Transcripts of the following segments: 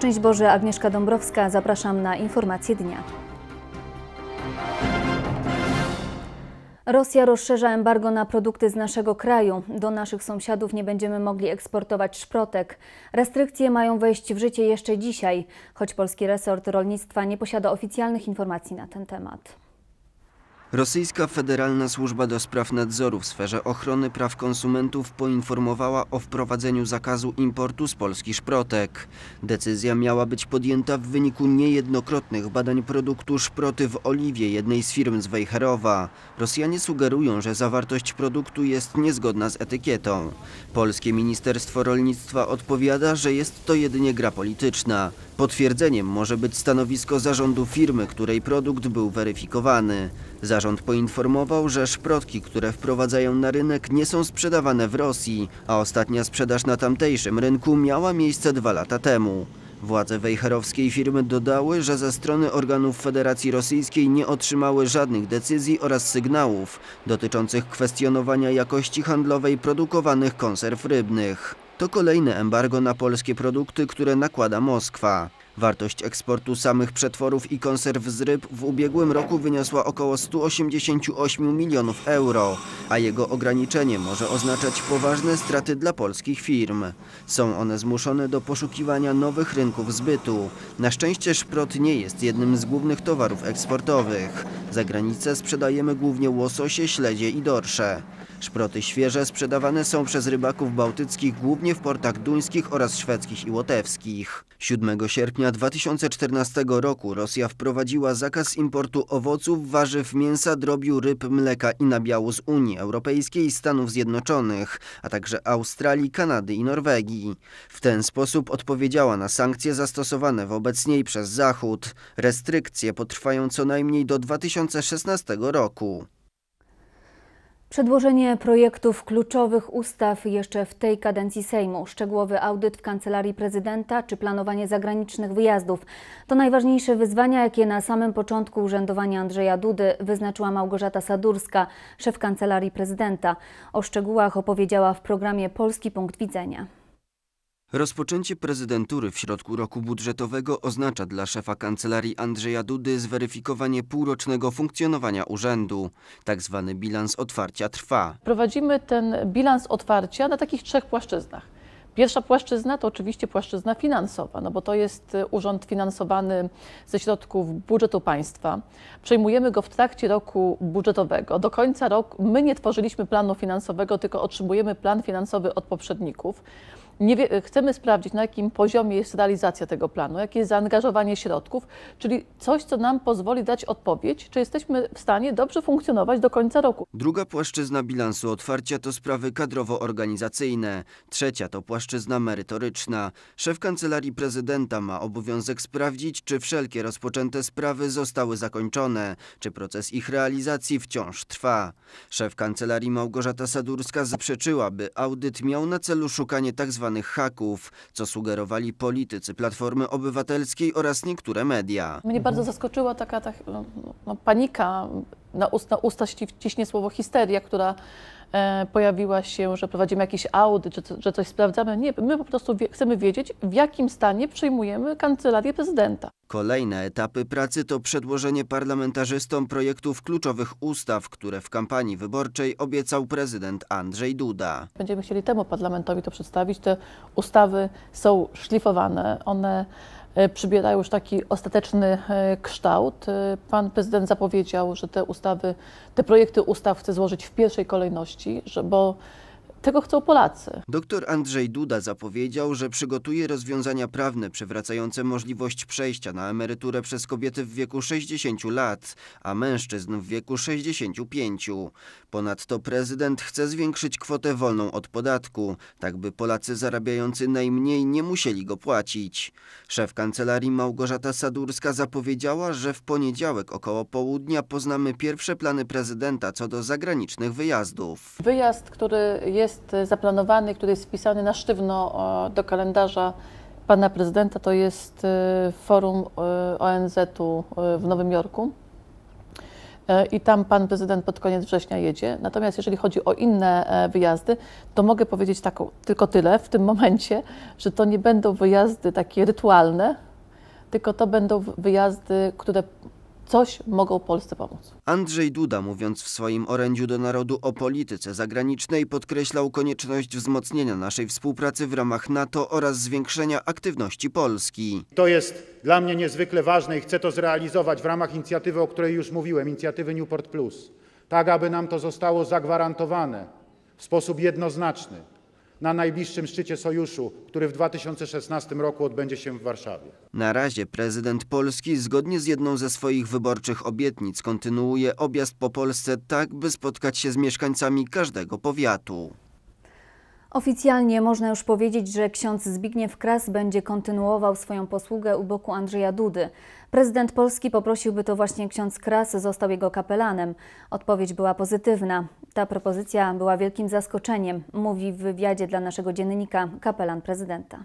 Szczęść Boże, Agnieszka Dąbrowska, zapraszam na informacje dnia. Rosja rozszerza embargo na produkty z naszego kraju. Do naszych sąsiadów nie będziemy mogli eksportować szprotek. Restrykcje mają wejść w życie jeszcze dzisiaj, choć polski resort rolnictwa nie posiada oficjalnych informacji na ten temat. Rosyjska Federalna Służba do Spraw Nadzoru w sferze ochrony praw konsumentów poinformowała o wprowadzeniu zakazu importu z Polski szprotek. Decyzja miała być podjęta w wyniku niejednokrotnych badań produktu szproty w oliwie jednej z firm z Wejherowa. Rosjanie sugerują, że zawartość produktu jest niezgodna z etykietą. Polskie Ministerstwo Rolnictwa odpowiada, że jest to jedynie gra polityczna. Potwierdzeniem może być stanowisko zarządu firmy, której produkt był weryfikowany. Zarząd poinformował, że szprotki, które wprowadzają na rynek nie są sprzedawane w Rosji, a ostatnia sprzedaż na tamtejszym rynku miała miejsce dwa lata temu. Władze wejherowskiej firmy dodały, że ze strony organów Federacji Rosyjskiej nie otrzymały żadnych decyzji oraz sygnałów dotyczących kwestionowania jakości handlowej produkowanych konserw rybnych to kolejne embargo na polskie produkty, które nakłada Moskwa. Wartość eksportu samych przetworów i konserw z ryb w ubiegłym roku wyniosła około 188 milionów euro, a jego ograniczenie może oznaczać poważne straty dla polskich firm. Są one zmuszone do poszukiwania nowych rynków zbytu. Na szczęście szprot nie jest jednym z głównych towarów eksportowych. Za granicę sprzedajemy głównie łososie, śledzie i dorsze. Szproty świeże sprzedawane są przez rybaków bałtyckich głównie w portach duńskich oraz szwedzkich i łotewskich. 7 sierpnia kwietnia 2014 roku Rosja wprowadziła zakaz importu owoców, warzyw, mięsa, drobiu, ryb, mleka i nabiału z Unii Europejskiej i Stanów Zjednoczonych, a także Australii, Kanady i Norwegii. W ten sposób odpowiedziała na sankcje zastosowane wobec niej przez Zachód. Restrykcje potrwają co najmniej do 2016 roku. Przedłożenie projektów kluczowych ustaw jeszcze w tej kadencji Sejmu, szczegółowy audyt w kancelarii prezydenta czy planowanie zagranicznych wyjazdów to najważniejsze wyzwania, jakie na samym początku urzędowania Andrzeja Dudy wyznaczyła Małgorzata Sadurska, szef kancelarii prezydenta. O szczegółach opowiedziała w programie Polski Punkt Widzenia. Rozpoczęcie prezydentury w środku roku budżetowego oznacza dla szefa kancelarii Andrzeja Dudy zweryfikowanie półrocznego funkcjonowania urzędu. Tak zwany bilans otwarcia trwa. Prowadzimy ten bilans otwarcia na takich trzech płaszczyznach. Pierwsza płaszczyzna to oczywiście płaszczyzna finansowa, no bo to jest e, urząd finansowany ze środków budżetu państwa. Przejmujemy go w trakcie roku budżetowego. Do końca roku my nie tworzyliśmy planu finansowego, tylko otrzymujemy plan finansowy od poprzedników. Wie, chcemy sprawdzić, na jakim poziomie jest realizacja tego planu, jakie jest zaangażowanie środków, czyli coś, co nam pozwoli dać odpowiedź, czy jesteśmy w stanie dobrze funkcjonować do końca roku. Druga płaszczyzna bilansu otwarcia to sprawy kadrowo-organizacyjne, trzecia to płaszczyzna merytoryczna. Szef Kancelarii Prezydenta ma obowiązek sprawdzić, czy wszelkie rozpoczęte sprawy zostały zakończone, czy proces ich realizacji wciąż trwa. Szef Kancelarii Małgorzata Sadurska zaprzeczyła, by audyt miał na celu szukanie tzw tak tzw. haków, co sugerowali politycy Platformy Obywatelskiej oraz niektóre media. Mnie bardzo zaskoczyła taka, tak, no, no, panika, na usta, usta ciśnie słowo histeria, która E, pojawiła się, że prowadzimy jakiś audyt, że, coś sprawdzamy. Nie, my po prostu chcemy wiedzieć, w jakim stanie przyjmujemy kancelarię prezydenta. Kolejne etapy pracy to przedłożenie parlamentarzystom projektów kluczowych ustaw, które w kampanii wyborczej obiecał prezydent Andrzej Duda. Będziemy chcieli temu parlamentowi to przedstawić. Te ustawy są szlifowane, one E, przybiera już taki ostateczny e, kształt. E, pan prezydent zapowiedział, że te ustawy, te projekty ustaw chce złożyć w pierwszej kolejności, że, bo tego chcą Polacy. Doktor Andrzej Duda zapowiedział, że przygotuje rozwiązania prawne przywracające możliwość przejścia na emeryturę przez kobiety w wieku 60 lat, a mężczyzn w wieku 65. Ponadto prezydent chce zwiększyć kwotę wolną od podatku, tak by Polacy zarabiający najmniej nie musieli go płacić. Szef kancelarii Małgorzata Sadurska zapowiedziała, że w poniedziałek około południa poznamy pierwsze plany prezydenta co do zagranicznych wyjazdów. Wyjazd, który jest jest zaplanowany, który jest wpisany na sztywno e, do kalendarza pana prezydenta, to jest e, forum e, ONZ-u w Nowym Jorku. I tam pan prezydent pod koniec września jedzie. Natomiast jeżeli chodzi o inne wyjazdy, to mogę powiedzieć taką, tylko tyle w tym momencie, że to nie będą wyjazdy takie rytualne, tylko to będą wyjazdy, które coś mogą Polsce pomóc. Andrzej Duda, mówiąc w swoim orędziu do narodu o polityce zagranicznej, podkreślał konieczność wzmocnienia naszej współpracy w ramach NATO oraz zwiększenia aktywności Polski. To jest dla mnie niezwykle ważne i chcę to zrealizować w ramach inicjatywy, o której już mówiłem, inicjatywy Newport Plus, tak aby nam to zostało zagwarantowane w sposób jednoznaczny na najbliższym szczycie sojuszu, który w 2016 roku odbędzie się w Warszawie. Na razie prezydent Polski, zgodnie z jedną ze swoich wyborczych obietnic, kontynuuje objazd po Polsce tak, by spotkać się z mieszkańcami każdego powiatu. Oficjalnie można już powiedzieć, że ksiądz Zbigniew Kras będzie kontynuował swoją posługę u boku Andrzeja Dudy. Prezydent Polski poprosił, by to właśnie ksiądz Kras został jego kapelanem. Odpowiedź była pozytywna. Ta propozycja była wielkim zaskoczeniem, mówi w wywiadzie dla naszego dziennika kapelan prezydenta.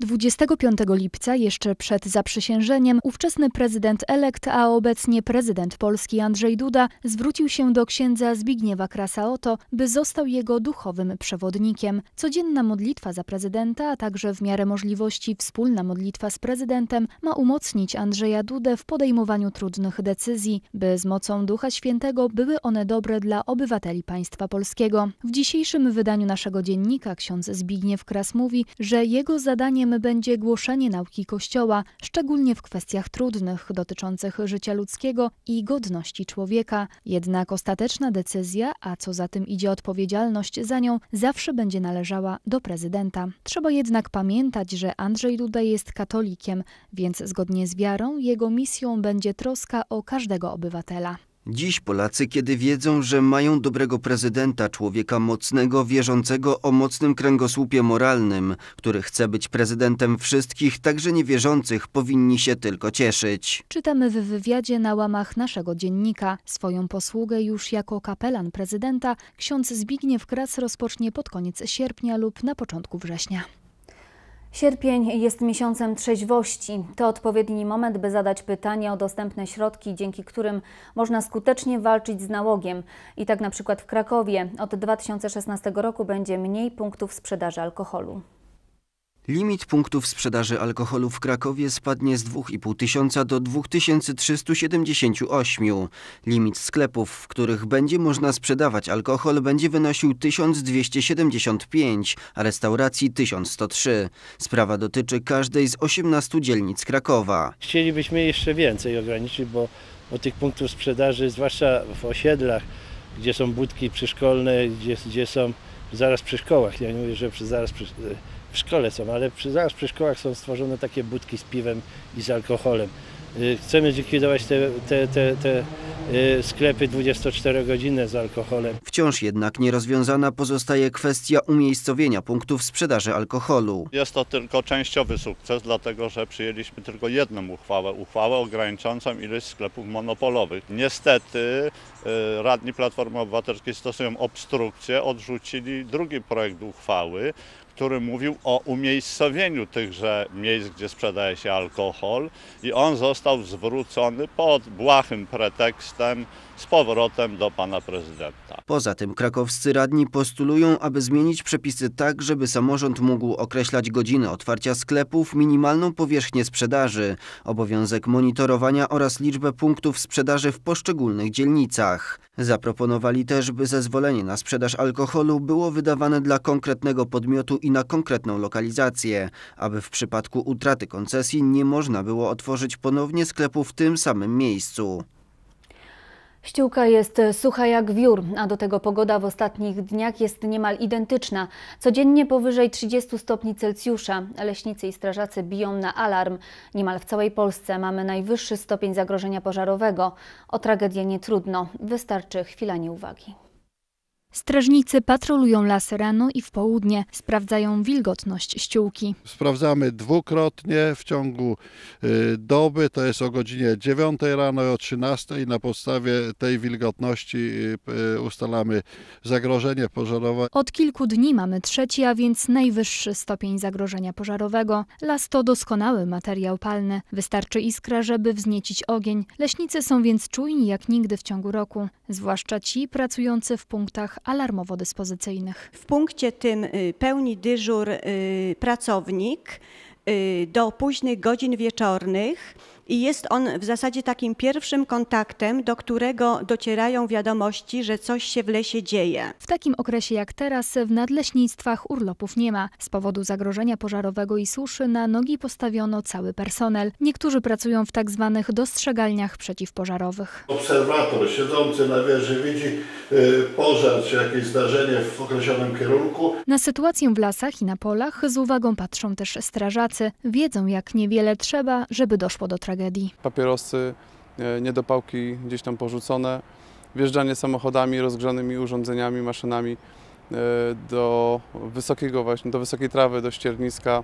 25 lipca, jeszcze przed zaprzysiężeniem, ówczesny prezydent elekt, a obecnie prezydent Polski Andrzej Duda zwrócił się do księdza Zbigniewa Krasa o to, by został jego duchowym przewodnikiem. Codzienna modlitwa za prezydenta, a także w miarę możliwości wspólna modlitwa z prezydentem ma umocnić Andrzeja Dudę w podejmowaniu trudnych decyzji, by z mocą Ducha Świętego były one dobre dla obywateli państwa polskiego. W dzisiejszym wydaniu naszego dziennika ksiądz Zbigniew Kras mówi, że jego zadaniem zadaniem będzie głoszenie nauki Kościoła, szczególnie w kwestiach trudnych dotyczących życia ludzkiego i godności człowieka. Jednak ostateczna decyzja, a co za tym idzie odpowiedzialność za nią, zawsze będzie należała do prezydenta. Trzeba jednak pamiętać, że Andrzej Duda jest katolikiem, więc zgodnie z wiarą jego misją będzie troska o każdego obywatela. Dziś Polacy, kiedy wiedzą, że mają dobrego prezydenta, człowieka mocnego, wierzącego o mocnym kręgosłupie moralnym, który chce być prezydentem wszystkich, także niewierzących, powinni się tylko cieszyć. Czytamy w wywiadzie na łamach naszego dziennika. Swoją posługę już jako kapelan prezydenta ksiądz Zbigniew Kras rozpocznie pod koniec sierpnia lub na początku września. Sierpień jest miesiącem trzeźwości. To odpowiedni moment, by zadać pytanie o dostępne środki, dzięki którym można skutecznie walczyć z nałogiem. I tak na przykład w Krakowie od 2016 roku będzie mniej punktów sprzedaży alkoholu. Limit punktów sprzedaży alkoholu w Krakowie spadnie z 2,5 tysiąca do 2378. Limit sklepów, w których będzie można sprzedawać alkohol, będzie wynosił 1275, a restauracji 1103. Sprawa dotyczy każdej z 18 dzielnic Krakowa. Chcielibyśmy jeszcze więcej ograniczyć, bo, bo tych punktów sprzedaży, zwłaszcza w osiedlach, gdzie są budki przyszkolne, gdzie, gdzie są zaraz przy szkołach, ja nie mówię, że zaraz przy w szkole są, ale przy, zaraz przy szkołach są stworzone takie budki z piwem i z alkoholem. Y, chcemy zlikwidować te, te, te, te y, sklepy 24-godzinne z alkoholem. Wciąż jednak nierozwiązana pozostaje kwestia umiejscowienia punktów sprzedaży alkoholu. Jest to tylko częściowy sukces, dlatego że przyjęliśmy tylko jedną uchwałę, uchwałę ograniczającą ilość sklepów monopolowych. Niestety y, radni Platformy Obywatelskiej stosują obstrukcję, odrzucili drugi projekt uchwały, który mówił o umiejscowieniu tychże miejsc, gdzie sprzedaje się alkohol i on został zwrócony pod błahym pretekstem z powrotem do pana prezydenta. Poza tym krakowscy radni postulują, aby zmienić przepisy tak, żeby samorząd mógł określać godziny otwarcia sklepów, minimalną powierzchnię sprzedaży, obowiązek monitorowania oraz liczbę punktów sprzedaży w poszczególnych dzielnicach. Zaproponowali też, by zezwolenie na sprzedaż alkoholu było wydawane dla konkretnego podmiotu i na konkretną lokalizację, aby w przypadku utraty koncesji nie można było otworzyć ponownie sklepu w tym samym miejscu. Ściółka jest sucha jak wiór, a do tego pogoda w ostatnich dniach jest niemal identyczna. Codziennie powyżej 30 stopni Celsjusza. Leśnicy i strażacy biją na alarm. Niemal w całej Polsce mamy najwyższy stopień zagrożenia pożarowego. O tragedię nie trudno, wystarczy chwila nieuwagi. Strażnicy patrolują las rano i w południe, sprawdzają wilgotność ściółki. Sprawdzamy dwukrotnie w ciągu y, doby, to jest o godzinie 9 rano i o 13. Na podstawie tej wilgotności y, y, ustalamy zagrożenie pożarowe. Od kilku dni mamy trzeci, a więc najwyższy stopień zagrożenia pożarowego. Las to doskonały materiał palny. Wystarczy iskra, żeby wzniecić ogień. Leśnicy są więc czujni jak nigdy w ciągu roku, zwłaszcza ci pracujący w punktach alarmowo-dyspozycyjnych. W punkcie tym y, pełni dyżur y, pracownik y, do późnych godzin wieczornych i jest on w zasadzie takim pierwszym kontaktem, do którego docierają wiadomości, że coś się w lesie dzieje. W takim okresie jak teraz w nadleśnictwach urlopów nie ma. Z powodu zagrożenia pożarowego i suszy na nogi postawiono cały personel. Niektórzy pracują w tak zwanych dostrzegalniach przeciwpożarowych. Obserwator siedzący na wieży widzi y, pożar czy jakieś zdarzenie w określonym kierunku. Na sytuację w lasach i na polach z uwagą patrzą też strażacy. Wiedzą jak niewiele trzeba, żeby doszło do tragedii tragedii. Papierosy, e, niedopałki gdzieś tam porzucone, wjeżdżanie samochodami, rozgrzanymi urządzeniami, maszynami e, do wysokiego właśnie, do wysokiej trawy, do ścierniska.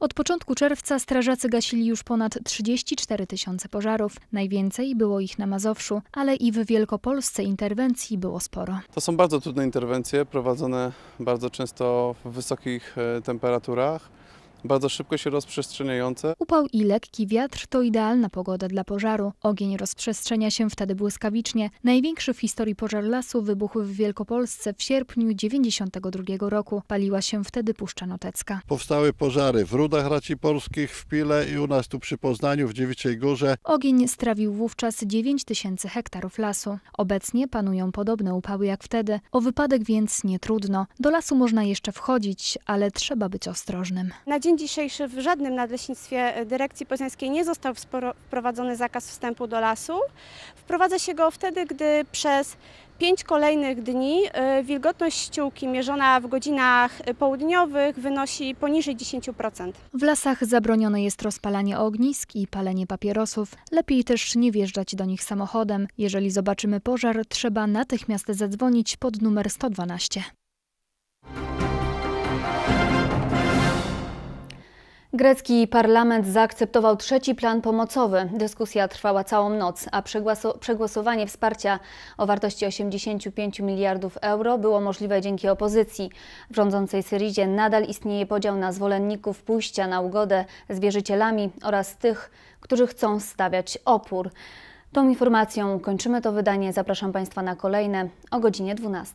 Od początku czerwca strażacy gasili już ponad 34 tysiące pożarów. Najwięcej było ich na Mazowszu, ale i w Wielkopolsce interwencji było sporo. To są bardzo trudne interwencje, prowadzone bardzo często w wysokich e, temperaturach bardzo szybko się rozprzestrzeniające. Upał i lekki wiatr to idealna pogoda dla pożaru. Ogień rozprzestrzenia się wtedy błyskawicznie. Największy w historii pożar lasu wybuchł w Wielkopolsce w sierpniu 92 roku. Paliła się wtedy Puszcza Notecka. Powstały pożary w Rudach Polskich, w Pile i u nas tu przy Poznaniu w Dziewiczej Górze. Ogień strawił wówczas 9 tysięcy hektarów lasu. Obecnie panują podobne upały jak wtedy. O wypadek więc nie trudno. Do lasu można jeszcze wchodzić, ale trzeba być ostrożnym. Na dzień dzisiejszy w żadnym nadleśnictwie e, dyrekcji poznańskiej nie został wprowadzony zakaz wstępu do lasu. Wprowadza się go wtedy, gdy przez pięć kolejnych dni e, wilgotność ściółki mierzona w godzinach e, południowych wynosi poniżej 10%. W lasach zabronione jest rozpalanie ognisk i palenie papierosów. Lepiej też nie wjeżdżać do nich samochodem. Jeżeli zobaczymy pożar, trzeba natychmiast zadzwonić pod numer 112. Grecki parlament zaakceptował trzeci plan pomocowy. Dyskusja trwała całą noc, a przegłosowanie wsparcia o wartości 85 miliardów euro było możliwe dzięki opozycji. W rządzącej Syrizie nadal istnieje podział na zwolenników pójścia na ugodę z wierzycielami oraz tych, którzy chcą stawiać opór. Tą informacją kończymy to wydanie. Zapraszam Państwa na kolejne o godzinie 12.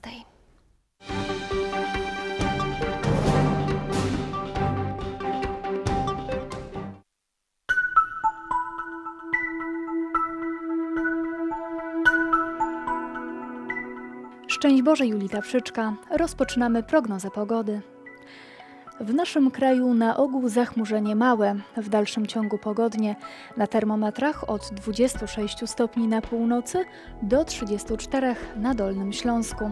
Szczęść Boże, Julita Przyczka. Rozpoczynamy prognozę pogody. W naszym kraju na ogół zachmurzenie małe, w dalszym ciągu pogodnie. Na termometrach od 26 stopni na północy do 34 na Dolnym Śląsku.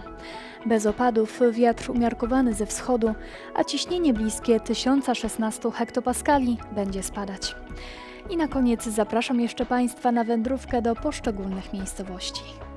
Bez opadów wiatr umiarkowany ze wschodu, a ciśnienie bliskie 1016 hektopaskali będzie spadać. I na koniec zapraszam jeszcze Państwa na wędrówkę do poszczególnych miejscowości.